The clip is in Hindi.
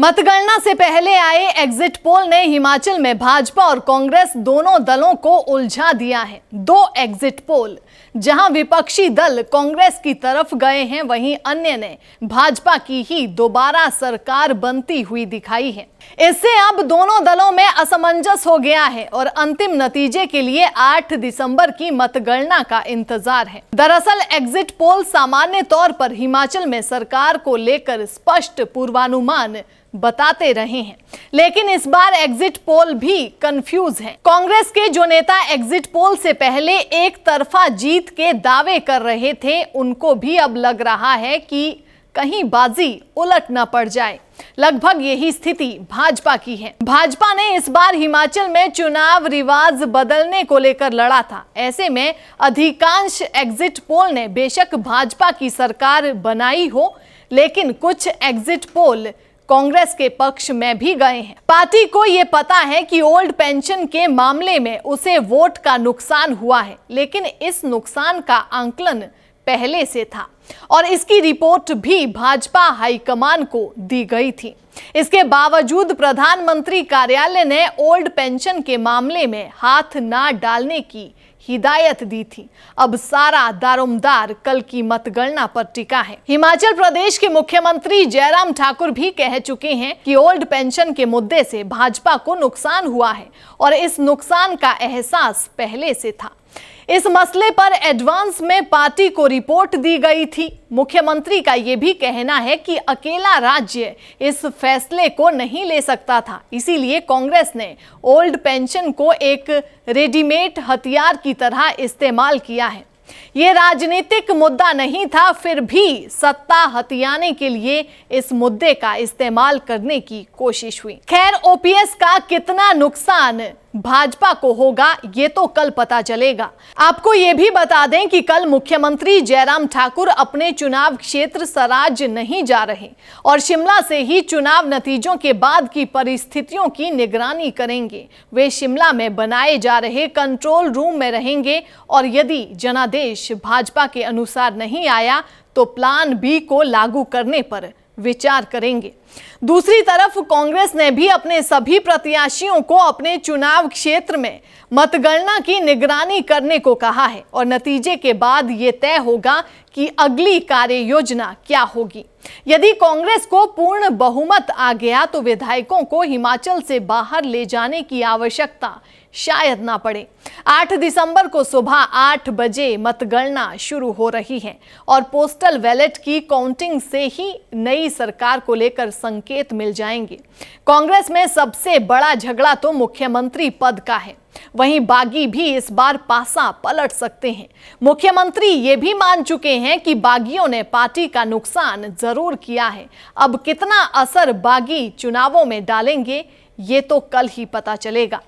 मतगणना से पहले आए एग्जिट पोल ने हिमाचल में भाजपा और कांग्रेस दोनों दलों को उलझा दिया है दो एग्जिट पोल जहां विपक्षी दल कांग्रेस की तरफ गए हैं वहीं अन्य ने भाजपा की ही दोबारा सरकार बनती हुई दिखाई है इससे अब दोनों दलों में असमंजस हो गया है और अंतिम नतीजे के लिए 8 दिसंबर की मतगणना का इंतजार है दरअसल एग्जिट पोल सामान्य तौर पर हिमाचल में सरकार को लेकर स्पष्ट पूर्वानुमान बताते रहे हैं लेकिन इस बार एग्जिट पोल भी कंफ्यूज हैं। कांग्रेस के जो नेता एग्जिट पोल से पहले एक तरफा जीत के दावे कर रहे थे उनको भी अब लग रहा है कि कहीं बाजी उलट ना पड़ जाए लगभग यही स्थिति भाजपा की है भाजपा ने इस बार हिमाचल में चुनाव रिवाज बदलने को लेकर लड़ा था ऐसे में अधिकांश एग्जिट पोल ने बेशक भाजपा की सरकार बनाई हो लेकिन कुछ एग्जिट पोल कांग्रेस के पक्ष में भी गए हैं पार्टी को ये पता है कि ओल्ड पेंशन के मामले में उसे वोट का नुकसान हुआ है लेकिन इस नुकसान का आंकलन पहले से था और इसकी रिपोर्ट भी भाजपा हाईकमान को दी गई थी इसके बावजूद प्रधानमंत्री कार्यालय ने ओल्ड पेंशन के मामले में हाथ ना डालने की हिदायत दी थी अब सारा दारोमदार कल की मतगणना पर टिका है हिमाचल प्रदेश के मुख्यमंत्री जयराम ठाकुर भी कह चुके हैं कि ओल्ड पेंशन के मुद्दे से भाजपा को नुकसान हुआ है और इस नुकसान का एहसास पहले से था इस मसले पर एडवांस में पार्टी को रिपोर्ट दी गई थी मुख्यमंत्री का यह भी कहना है कि अकेला राज्य इस फैसले को नहीं ले सकता था इसीलिए कांग्रेस ने ओल्ड पेंशन को एक रेडीमेड हथियार की तरह इस्तेमाल किया है ये राजनीतिक मुद्दा नहीं था फिर भी सत्ता हथियाने के लिए इस मुद्दे का इस्तेमाल करने की कोशिश हुई खैर ओपीएस का कितना नुकसान भाजपा को होगा ये तो कल पता चलेगा आपको ये भी बता दें कि कल मुख्यमंत्री जयराम ठाकुर अपने चुनाव क्षेत्र सराज नहीं जा रहे और शिमला से ही चुनाव नतीजों के बाद की परिस्थितियों की निगरानी करेंगे वे शिमला में बनाए जा रहे कंट्रोल रूम में रहेंगे और यदि जनादेश भाजपा के अनुसार नहीं आया तो प्लान बी को लागू करने पर विचार करेंगे दूसरी तरफ कांग्रेस ने भी अपने सभी प्रत्याशियों को अपने चुनाव क्षेत्र में मतगणना की निगरानी करने को कहा है और नतीजे के बाद ये तय होगा कि अगली कार्य योजना क्या होगी यदि कांग्रेस को पूर्ण बहुमत आ गया तो विधायकों को हिमाचल से बाहर ले जाने की आवश्यकता शायद ना पड़े 8 दिसंबर को सुबह 8 बजे मतगणना शुरू हो रही है और पोस्टल बैलेट की काउंटिंग से ही नई सरकार को लेकर संकेत मिल जाएंगे कांग्रेस में सबसे बड़ा झगड़ा तो मुख्यमंत्री पद का है वहीं बागी भी इस बार पासा पलट सकते हैं मुख्यमंत्री ये भी मान चुके हैं कि बागियों ने पार्टी का नुकसान जरूर किया है अब कितना असर बागी चुनावों में डालेंगे ये तो कल ही पता चलेगा